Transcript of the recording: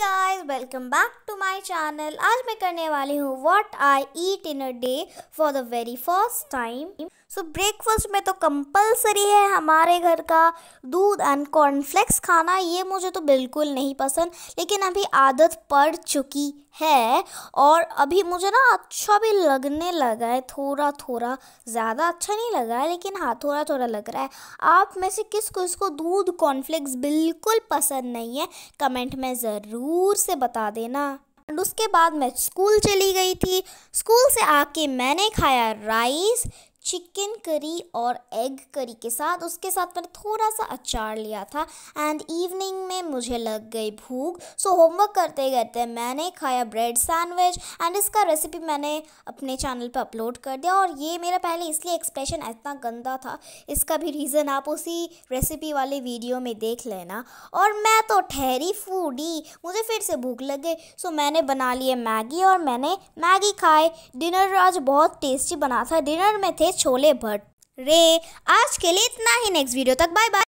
Hey guys! Guys welcome back to my channel आज मैं करने वाली हूँ what I eat in a day for the very first time so breakfast में तो कंपलसरी है हमारे घर का दूध एंड कॉर्नफ्लेक्स खाना ये मुझे तो बिल्कुल नहीं पसंद लेकिन अभी आदत पड़ चुकी है और अभी मुझे ना अच्छा भी लगने लगा है थोड़ा थोड़ा ज़्यादा अच्छा नहीं लगा है लेकिन हाँ थोड़ा थोड़ा लग रहा है आप में से किस किस को दूध कॉर्नफ्लेक्स बिल्कुल पसंद नहीं है कमेंट में ज़रूर से बता देना एंड उसके बाद मैं स्कूल चली गई थी स्कूल से आके मैंने खाया राइस चिकन करी और एग करी के साथ उसके साथ मैंने थोड़ा सा अचार लिया था एंड इवनिंग में मुझे लग गई भूख सो होमवर्क करते करते मैंने खाया ब्रेड सैंडविच एंड इसका रेसिपी मैंने अपने चैनल पर अपलोड कर दिया और ये मेरा पहले इसलिए एक्सप्रेशन इतना गंदा था इसका भी रीज़न आप उसी रेसिपी वाले वीडियो में देख लेना और मैं तो ठहरी फूडी मुझे फिर से भूख लग गई सो मैंने बना लिए मैगी और मैंने मैगी खाए डिनर आज बहुत टेस्टी बना था डिनर में थे छोले भट रे आज के लिए इतना ही नेक्स्ट वीडियो तक बाय बाय